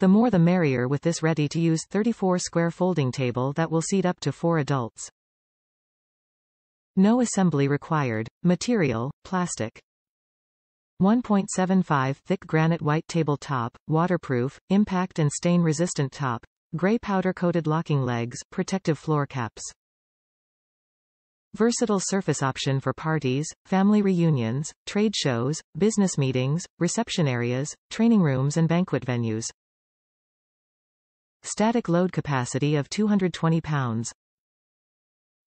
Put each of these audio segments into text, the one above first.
The more the merrier with this ready-to-use 34-square folding table that will seat up to four adults. No assembly required. Material, plastic. 1.75 thick granite white table top, waterproof, impact and stain resistant top, gray powder coated locking legs, protective floor caps. Versatile surface option for parties, family reunions, trade shows, business meetings, reception areas, training rooms and banquet venues. Static load capacity of 220 pounds.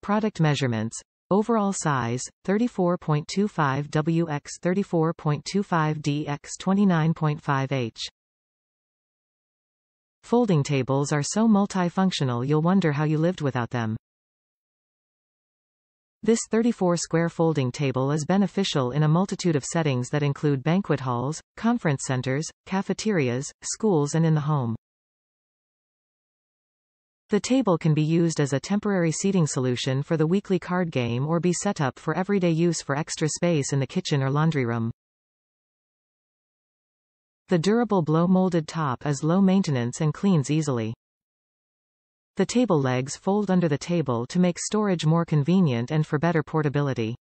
Product measurements. Overall size, 34.25 WX 34.25 DX 29.5 H. Folding tables are so multifunctional you'll wonder how you lived without them. This 34-square folding table is beneficial in a multitude of settings that include banquet halls, conference centers, cafeterias, schools and in the home. The table can be used as a temporary seating solution for the weekly card game or be set up for everyday use for extra space in the kitchen or laundry room. The durable blow-molded top is low maintenance and cleans easily. The table legs fold under the table to make storage more convenient and for better portability.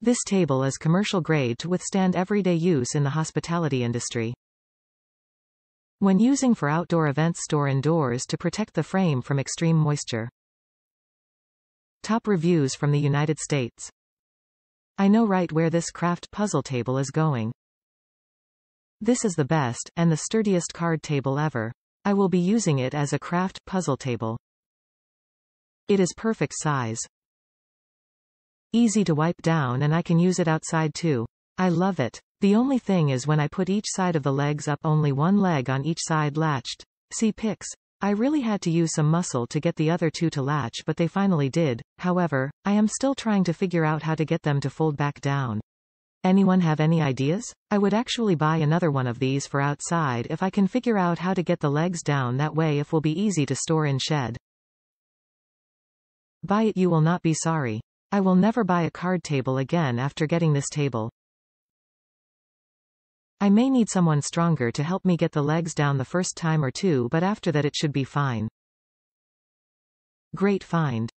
This table is commercial grade to withstand everyday use in the hospitality industry. When using for outdoor events store indoors to protect the frame from extreme moisture. Top reviews from the United States. I know right where this craft puzzle table is going. This is the best, and the sturdiest card table ever. I will be using it as a craft puzzle table. It is perfect size. Easy to wipe down and I can use it outside too. I love it. The only thing is when I put each side of the legs up only one leg on each side latched. See pics. I really had to use some muscle to get the other two to latch but they finally did. However, I am still trying to figure out how to get them to fold back down. Anyone have any ideas? I would actually buy another one of these for outside if I can figure out how to get the legs down that way if will be easy to store in shed. Buy it you will not be sorry. I will never buy a card table again after getting this table. I may need someone stronger to help me get the legs down the first time or two but after that it should be fine. Great find.